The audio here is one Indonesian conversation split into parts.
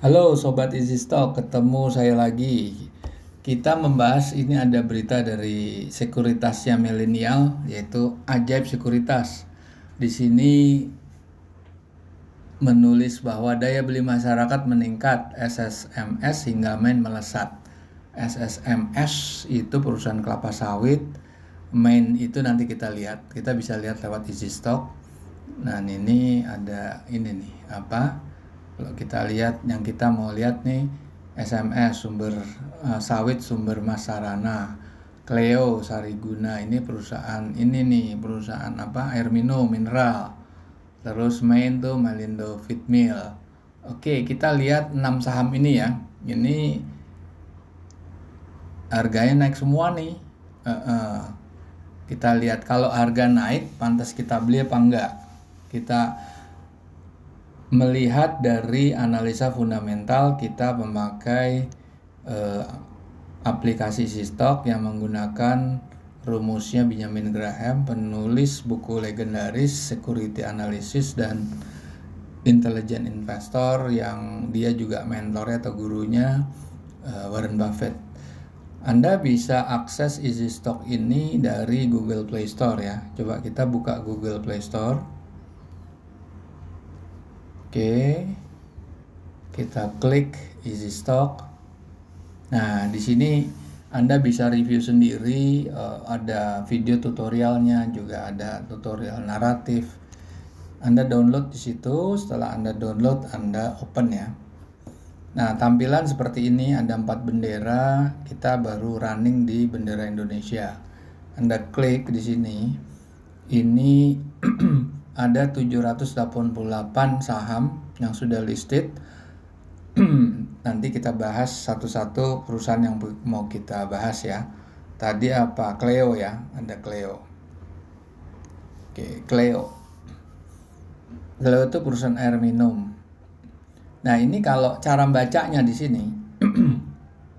Halo Sobat Easy Stock, ketemu saya lagi. Kita membahas ini ada berita dari sekuritasnya milenial yaitu Ajaib Sekuritas. Di sini menulis bahwa daya beli masyarakat meningkat, SSMS hingga main melesat. SSMS itu perusahaan kelapa sawit, main itu nanti kita lihat. Kita bisa lihat lewat Easy Stock. Nah, ini ada ini nih, apa? Kalau kita lihat yang kita mau lihat nih SMS sumber uh, sawit sumber masarana Cleo Sariguna ini perusahaan ini nih perusahaan apa air minum mineral terus main tuh Malindo Fitmil oke kita lihat enam saham ini ya ini harganya naik semua nih uh -uh. kita lihat kalau harga naik pantas kita beli apa enggak kita melihat dari analisa fundamental kita memakai eh, aplikasi Sistok yang menggunakan rumusnya Benjamin Graham, penulis buku legendaris Security Analysis dan Intelligent Investor yang dia juga mentornya atau gurunya eh, Warren Buffett. Anda bisa akses Stock ini dari Google Play Store ya. Coba kita buka Google Play Store Oke. Kita klik Easy Stock. Nah, di sini Anda bisa review sendiri, eh, ada video tutorialnya, juga ada tutorial naratif. Anda download di situ, setelah Anda download, Anda open ya. Nah, tampilan seperti ini ada empat bendera, kita baru running di bendera Indonesia. Anda klik di sini. Ini ada 788 saham yang sudah listed. Nanti kita bahas satu-satu perusahaan yang mau kita bahas ya. Tadi apa? Cleo ya, ada Cleo. Oke, Cleo. Cleo itu perusahaan air minum. Nah, ini kalau cara bacanya di sini.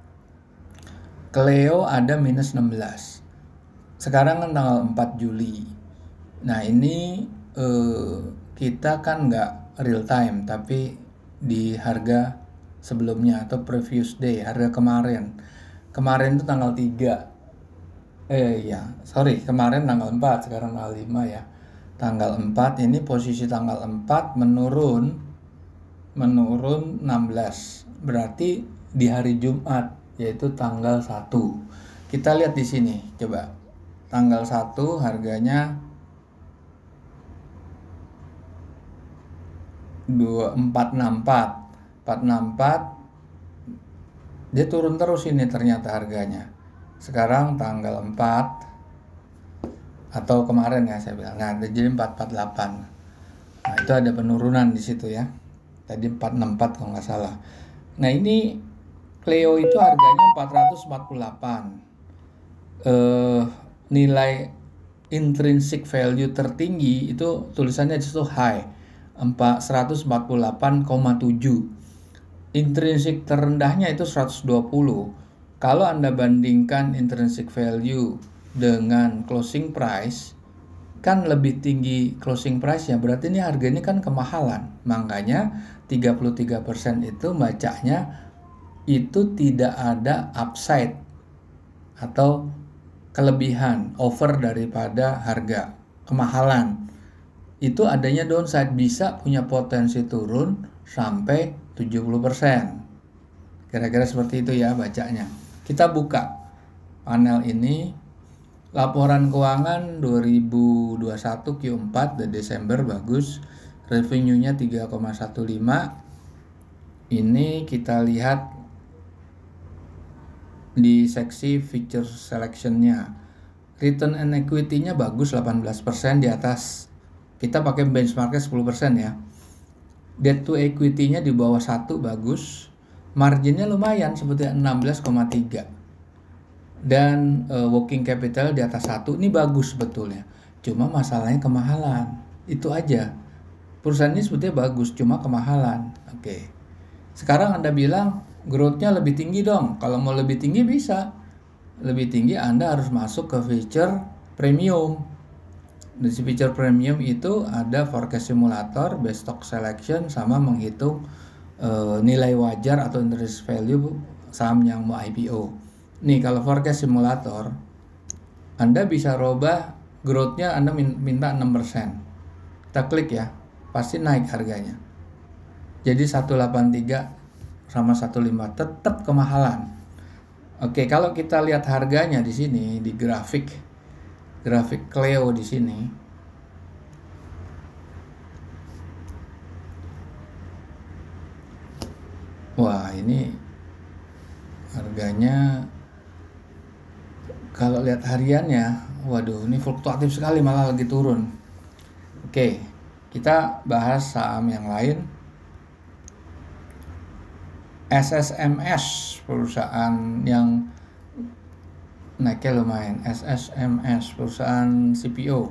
Cleo ada minus 16. Sekarang kan tanggal 4 Juli. Nah, ini eh, kita kan nggak real time tapi di harga sebelumnya atau previous day harga kemarin kemarin itu tanggal 3 eh ya sorry kemarin tanggal 4 sekarang tanggal 5 ya tanggal 4 ini posisi tanggal 4 menurun menurun 16 berarti di hari Jumat yaitu tanggal 1 kita lihat di sini coba tanggal 1 harganya dua empat enam empat empat enam empat dia turun terus ini ternyata harganya sekarang tanggal 4 atau kemarin ya saya bilang nah jadi 448 nah itu ada penurunan di situ ya tadi 464 kalau nggak salah nah ini Cleo itu harganya 448 eh, nilai intrinsic value tertinggi itu tulisannya justru high 148,7 intrinsik terendahnya itu 120 kalau Anda bandingkan intrinsic value dengan closing price kan lebih tinggi closing price ya berarti ini harganya kan kemahalan makanya 33% itu bacanya itu tidak ada upside atau kelebihan over daripada harga kemahalan itu adanya downside bisa punya potensi turun sampai 70%. Kira-kira seperti itu ya bacanya. Kita buka panel ini laporan keuangan 2021 Q4 dari Desember bagus. Revenue-nya 3,15. Ini kita lihat di seksi feature selection-nya. Return and equity-nya bagus 18% di atas kita pakai benchmarknya 10% ya debt to equity-nya di bawah satu bagus marginnya lumayan sebetulnya 16,3 dan e, working capital di atas satu ini bagus sebetulnya cuma masalahnya kemahalan itu aja perusahaan ini sebetulnya bagus cuma kemahalan oke okay. sekarang anda bilang growth-nya lebih tinggi dong kalau mau lebih tinggi bisa lebih tinggi anda harus masuk ke feature premium di feature premium itu ada forecast simulator, best stock selection, sama menghitung e, nilai wajar atau interest value saham yang mau IPO. Nih kalau forecast simulator, Anda bisa rubah growth-nya Anda minta 6%. Kita klik ya, pasti naik harganya. Jadi 183 sama 15 tetap kemahalan. Oke, kalau kita lihat harganya di sini di grafik grafik Cleo di sini. Wah, ini harganya kalau lihat hariannya, waduh ini fluktuatif sekali malah lagi turun. Oke, kita bahas saham yang lain. SSMS perusahaan yang naiknya lumayan SSMS perusahaan CPO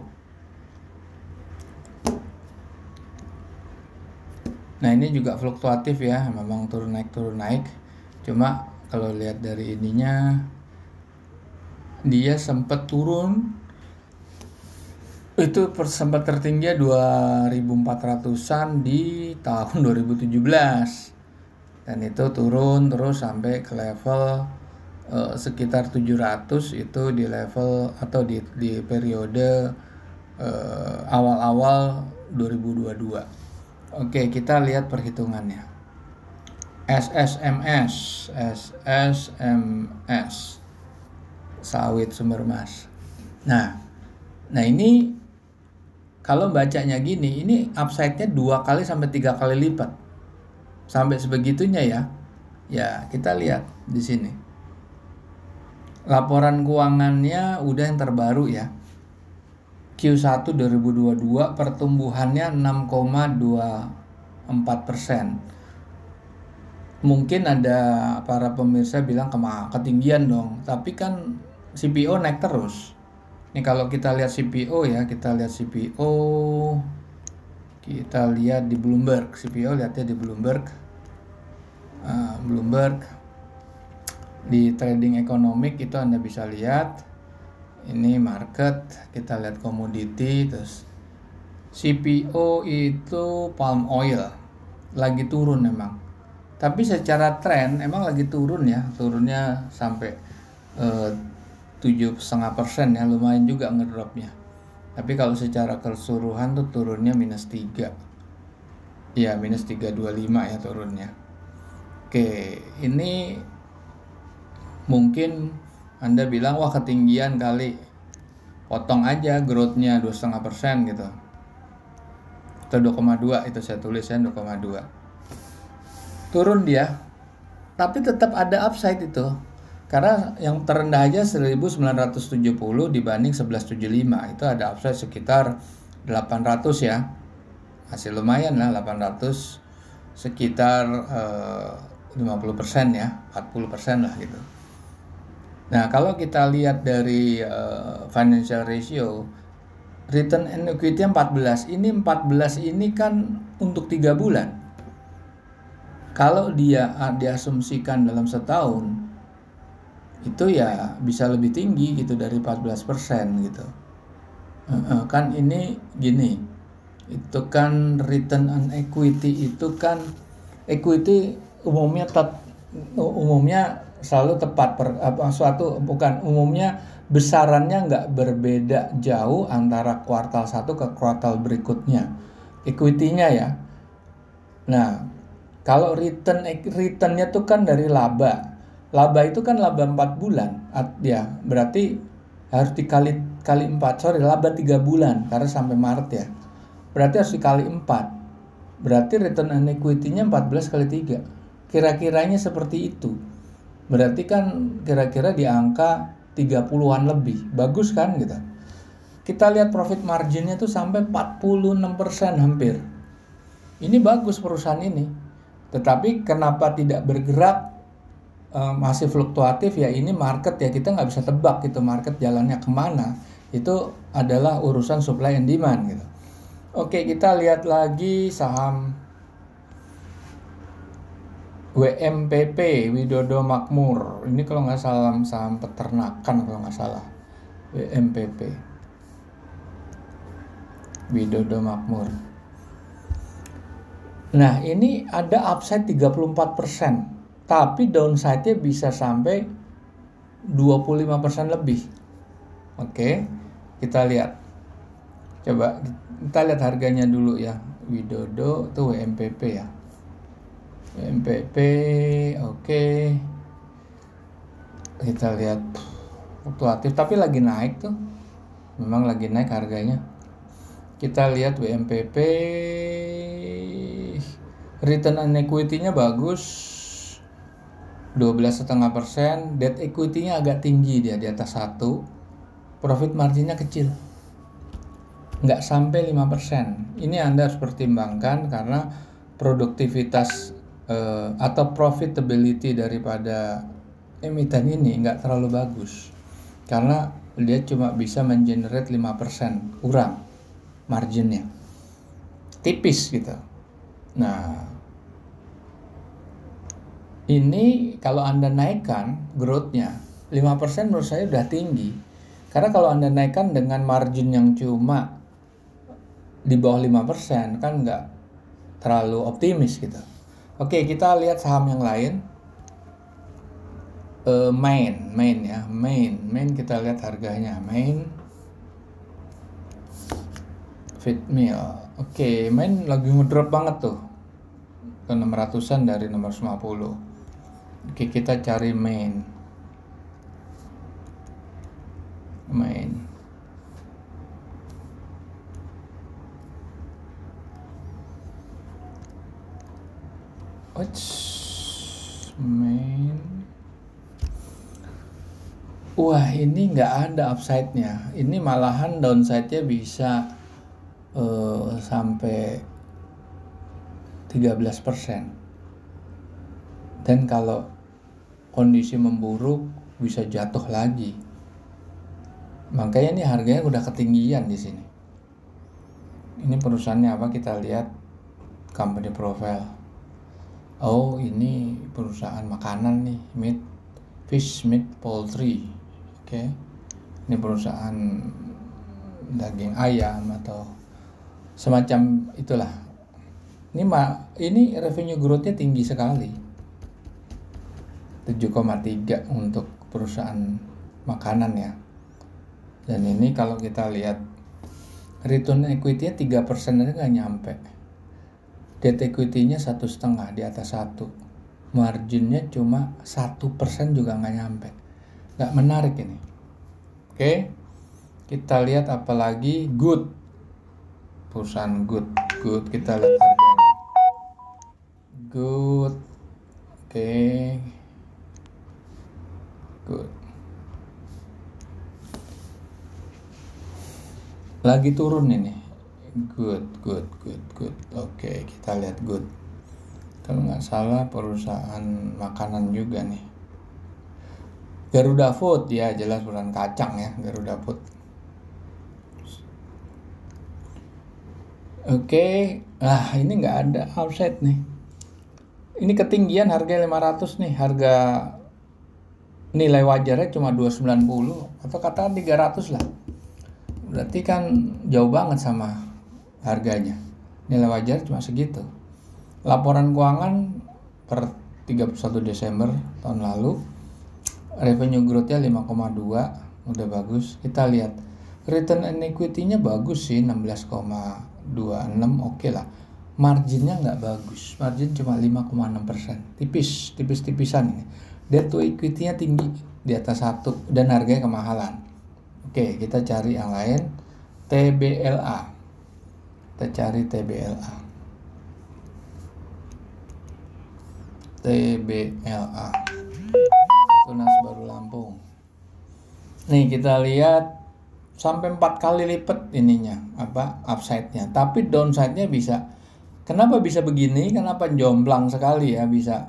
nah ini juga fluktuatif ya memang turun naik turun naik cuma kalau lihat dari ininya dia sempat turun itu sempat tertinggi 2400-an di tahun 2017 dan itu turun terus sampai ke level uh, sekitar 700 itu di level atau di di periode eh, awal-awal uh, 2022. Oke, kita lihat perhitungannya. SSMS, SSMS, sawit sumber emas. Nah, nah ini kalau bacanya gini, ini upside-nya dua kali sampai tiga kali lipat, sampai sebegitunya ya. Ya, kita lihat di sini. Laporan keuangannya udah yang terbaru ya. Q1 2022 pertumbuhannya 6,24 persen. Mungkin ada para pemirsa bilang kema ketinggian dong, tapi kan CPO naik terus. Ini kalau kita lihat CPO ya, kita lihat CPO, kita lihat di Bloomberg, CPO lihatnya di Bloomberg, uh, Bloomberg di trading ekonomik itu Anda bisa lihat ini market, kita lihat komoditi terus CPO itu palm oil lagi turun memang. Tapi secara tren emang lagi turun ya, turunnya sampai eh, tujuh setengah ya, lumayan juga ngedropnya. Tapi kalau secara keseluruhan tuh turunnya minus 3. Ya, minus 325 ya turunnya. Oke, ini mungkin Anda bilang wah ketinggian kali potong aja growth-nya 2,5% gitu atau 2,2 itu saya tulis ya 2,2 turun dia tapi tetap ada upside itu karena yang terendah aja 1970 dibanding 1175 itu ada upside sekitar 800 ya masih lumayan lah 800 sekitar eh, 50% ya 40% lah gitu Nah, kalau kita lihat dari uh, financial ratio, return and equity 14. Ini 14 ini kan untuk tiga bulan. Kalau dia ah, diasumsikan dalam setahun, itu ya bisa lebih tinggi gitu dari 14% gitu. Uh, kan ini gini, itu kan return on equity itu kan equity umumnya tet, umumnya selalu tepat per, eh, apa, suatu bukan umumnya besarannya nggak berbeda jauh antara kuartal satu ke kuartal berikutnya equity-nya ya nah kalau return returnnya tuh kan dari laba laba itu kan laba 4 bulan ya berarti harus dikali kali 4 sorry laba tiga bulan karena sampai Maret ya berarti harus dikali empat berarti return on equity-nya 14 kali tiga kira-kiranya seperti itu berarti kan kira-kira di angka 30-an lebih. Bagus kan gitu. Kita lihat profit marginnya tuh sampai 46% hampir. Ini bagus perusahaan ini. Tetapi kenapa tidak bergerak eh, masih fluktuatif ya ini market ya kita nggak bisa tebak gitu market jalannya kemana itu adalah urusan supply and demand gitu. Oke kita lihat lagi saham WMPP Widodo Makmur ini kalau nggak salah saham peternakan kalau nggak salah WMPP Widodo Makmur nah ini ada upside 34% tapi downside-nya bisa sampai 25% lebih oke kita lihat coba kita lihat harganya dulu ya Widodo itu WMPP ya MPP oke okay. kita lihat fluktuatif tapi lagi naik tuh memang lagi naik harganya kita lihat WMPP return on equity-nya bagus 12,5% debt equity-nya agak tinggi dia di atas satu profit margin-nya kecil nggak sampai 5% ini Anda harus pertimbangkan karena produktivitas uh, atau profitability daripada emiten ini nggak terlalu bagus karena dia cuma bisa mengenerate 5% kurang marginnya tipis gitu nah ini kalau anda naikkan growthnya 5% menurut saya udah tinggi karena kalau anda naikkan dengan margin yang cuma di bawah 5% kan nggak terlalu optimis gitu Oke, kita lihat saham yang lain. Uh, main, main ya, main, main kita lihat harganya, main. Fit meal. oke, main lagi ngedrop banget tuh ke 600-an dari nomor 50. Oke, kita cari main. Main. watch main wah ini nggak ada upside-nya ini malahan downside-nya bisa uh, sampai 13% dan kalau kondisi memburuk bisa jatuh lagi makanya ini harganya udah ketinggian di sini ini perusahaannya apa kita lihat company profile oh ini perusahaan makanan nih meat fish meat poultry oke okay. ini perusahaan daging ayam atau semacam itulah ini ma ini revenue growthnya tinggi sekali 7,3 untuk perusahaan makanan ya dan ini kalau kita lihat return equity-nya 3% aja nggak nyampe debt equity-nya satu setengah di atas satu marginnya cuma satu persen juga nggak nyampe nggak menarik ini oke kita lihat apalagi good perusahaan good good kita lihat harganya good oke good lagi turun ini good good good good oke okay, kita lihat good kalau nggak salah perusahaan makanan juga nih Garuda Food ya jelas bukan kacang ya Garuda Food oke okay. ah ini nggak ada offset nih ini ketinggian harga 500 nih harga nilai wajarnya cuma 290 atau katakan 300 lah berarti kan jauh banget sama harganya. Nilai wajar cuma segitu. Laporan keuangan per 31 Desember tahun lalu revenue growth-nya 5,2 udah bagus. Kita lihat return on equity-nya bagus sih 16,26 oke okay lah. Marginnya nggak bagus, margin cuma 5,6 persen, tipis, tipis-tipisan ini. Debt to equity-nya tinggi di atas satu dan harganya kemahalan. Oke, kita cari yang lain. TBLA kita cari TBLA TBLA tunas baru Lampung nih kita lihat sampai empat kali lipat ininya apa upside-nya tapi downside-nya bisa kenapa bisa begini kenapa jomblang sekali ya bisa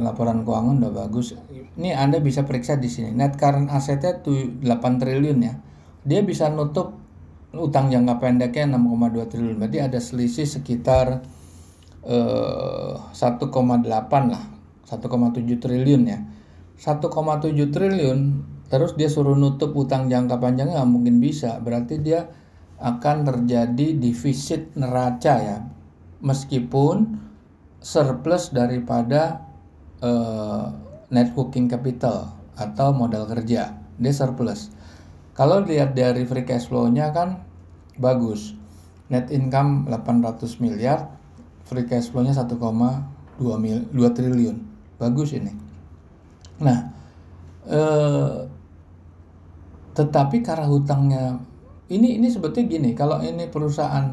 laporan keuangan udah bagus ini Anda bisa periksa di sini net current tuh 8 triliun ya dia bisa nutup utang jangka pendeknya 6,2 triliun. Berarti ada selisih sekitar eh, 1,8 lah, 1,7 triliun ya. 1,7 triliun terus dia suruh nutup utang jangka panjangnya nggak mungkin bisa. Berarti dia akan terjadi defisit neraca ya. Meskipun surplus daripada eh, net capital atau modal kerja, dia surplus. Kalau lihat dari free cash flow-nya kan bagus. Net income 800 miliar, free cash flow-nya 1,2 2 triliun. Bagus ini. Nah, eh, tetapi karena hutangnya ini ini seperti gini, kalau ini perusahaan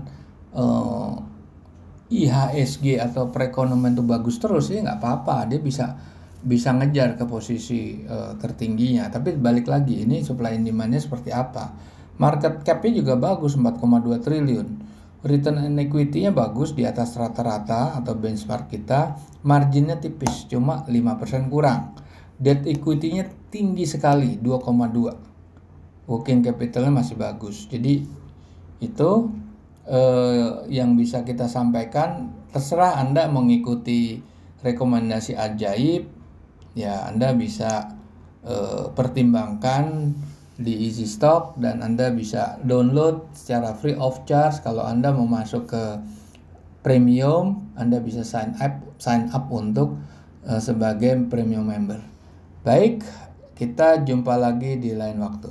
eh, IHSG atau perekonomian itu bagus terus, ya nggak apa-apa, dia bisa bisa ngejar ke posisi uh, tertingginya. Tapi balik lagi ini supply and demandnya seperti apa. Market cap-nya juga bagus 4,2 triliun. Return and equity-nya bagus di atas rata-rata atau benchmark kita. Marginnya tipis cuma 5% kurang. Debt equity-nya tinggi sekali 2,2. Working capital-nya masih bagus. Jadi itu uh, yang bisa kita sampaikan. Terserah Anda mengikuti rekomendasi ajaib ya Anda bisa eh, pertimbangkan di Easy Stock dan Anda bisa download secara free of charge kalau Anda mau masuk ke premium Anda bisa sign up sign up untuk eh, sebagai premium member. Baik, kita jumpa lagi di lain waktu.